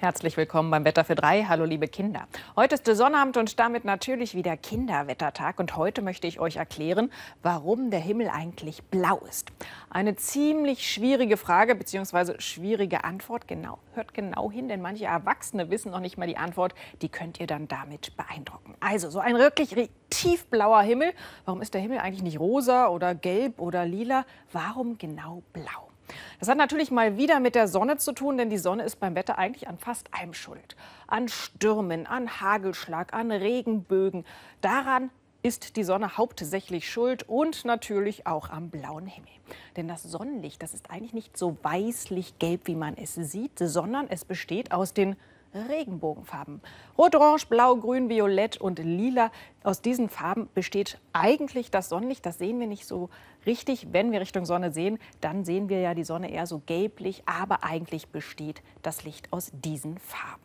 Herzlich willkommen beim Wetter für drei. Hallo liebe Kinder. Heute ist der Sonnabend und damit natürlich wieder Kinderwettertag. Und heute möchte ich euch erklären, warum der Himmel eigentlich blau ist. Eine ziemlich schwierige Frage bzw. schwierige Antwort. Genau, hört genau hin, denn manche Erwachsene wissen noch nicht mal die Antwort. Die könnt ihr dann damit beeindrucken. Also so ein wirklich tiefblauer Himmel. Warum ist der Himmel eigentlich nicht rosa oder gelb oder lila? Warum genau blau? Das hat natürlich mal wieder mit der Sonne zu tun, denn die Sonne ist beim Wetter eigentlich an fast allem schuld. An Stürmen, an Hagelschlag, an Regenbögen. Daran ist die Sonne hauptsächlich schuld und natürlich auch am blauen Himmel. Denn das Sonnenlicht, das ist eigentlich nicht so weißlich gelb, wie man es sieht, sondern es besteht aus den Regenbogenfarben. Rot, Orange, Blau, Grün, Violett und Lila. Aus diesen Farben besteht eigentlich das Sonnenlicht. Das sehen wir nicht so richtig. Wenn wir Richtung Sonne sehen, dann sehen wir ja die Sonne eher so gelblich. Aber eigentlich besteht das Licht aus diesen Farben.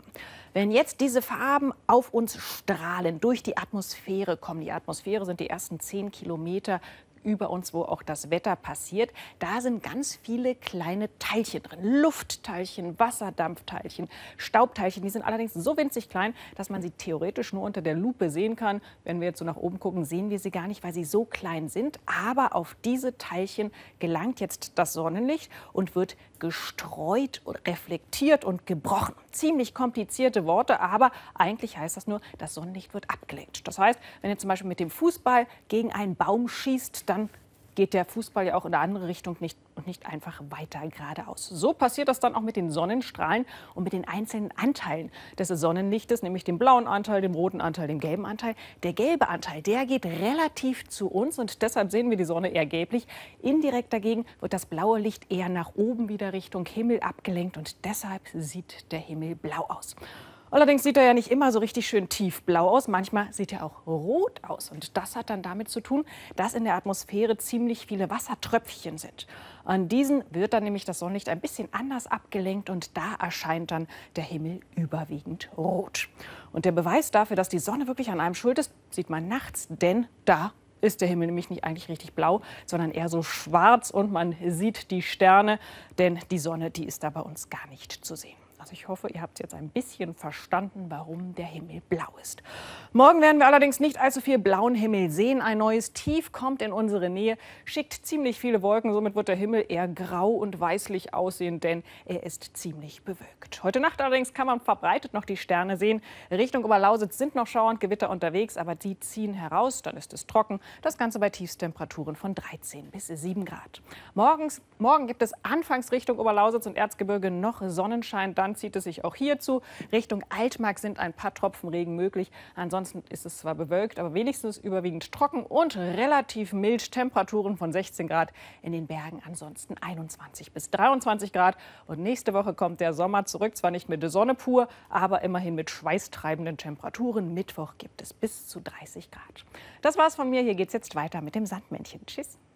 Wenn jetzt diese Farben auf uns strahlen, durch die Atmosphäre kommen, die Atmosphäre sind die ersten zehn Kilometer über uns, wo auch das Wetter passiert. Da sind ganz viele kleine Teilchen drin. Luftteilchen, Wasserdampfteilchen, Staubteilchen. Die sind allerdings so winzig klein, dass man sie theoretisch nur unter der Lupe sehen kann. Wenn wir jetzt so nach oben gucken, sehen wir sie gar nicht, weil sie so klein sind. Aber auf diese Teilchen gelangt jetzt das Sonnenlicht und wird gestreut, reflektiert und gebrochen. Ziemlich komplizierte Worte, aber eigentlich heißt das nur, das Sonnenlicht wird abgelenkt. Das heißt, wenn ihr zum Beispiel mit dem Fußball gegen einen Baum schießt, dann geht der Fußball ja auch in eine andere Richtung nicht und nicht einfach weiter geradeaus. So passiert das dann auch mit den Sonnenstrahlen und mit den einzelnen Anteilen des Sonnenlichtes, nämlich dem blauen Anteil, dem roten Anteil, dem gelben Anteil. Der gelbe Anteil, der geht relativ zu uns und deshalb sehen wir die Sonne eher gelblich. Indirekt dagegen wird das blaue Licht eher nach oben wieder Richtung Himmel abgelenkt und deshalb sieht der Himmel blau aus. Allerdings sieht er ja nicht immer so richtig schön tiefblau aus, manchmal sieht er auch rot aus. Und das hat dann damit zu tun, dass in der Atmosphäre ziemlich viele Wassertröpfchen sind. An diesen wird dann nämlich das Sonnenlicht ein bisschen anders abgelenkt und da erscheint dann der Himmel überwiegend rot. Und der Beweis dafür, dass die Sonne wirklich an einem schuld ist, sieht man nachts, denn da ist der Himmel nämlich nicht eigentlich richtig blau, sondern eher so schwarz und man sieht die Sterne, denn die Sonne, die ist da bei uns gar nicht zu sehen. Also ich hoffe, ihr habt jetzt ein bisschen verstanden, warum der Himmel blau ist. Morgen werden wir allerdings nicht allzu viel blauen Himmel sehen. Ein neues Tief kommt in unsere Nähe, schickt ziemlich viele Wolken. Somit wird der Himmel eher grau und weißlich aussehen, denn er ist ziemlich bewölkt. Heute Nacht allerdings kann man verbreitet noch die Sterne sehen. Richtung Oberlausitz sind noch Schauer und Gewitter unterwegs, aber die ziehen heraus. Dann ist es trocken. Das Ganze bei Tiefstemperaturen von 13 bis 7 Grad. Morgens, morgen gibt es anfangs Richtung Oberlausitz und Erzgebirge noch Sonnenschein. Dann zieht es sich auch hierzu. Richtung Altmark sind ein paar Tropfen Regen möglich. Ansonsten ist es zwar bewölkt, aber wenigstens überwiegend trocken und relativ mild. Temperaturen von 16 Grad in den Bergen, ansonsten 21 bis 23 Grad. Und nächste Woche kommt der Sommer zurück, zwar nicht mit der Sonne pur, aber immerhin mit schweißtreibenden Temperaturen. Mittwoch gibt es bis zu 30 Grad. Das war's von mir. Hier geht's jetzt weiter mit dem Sandmännchen. Tschüss.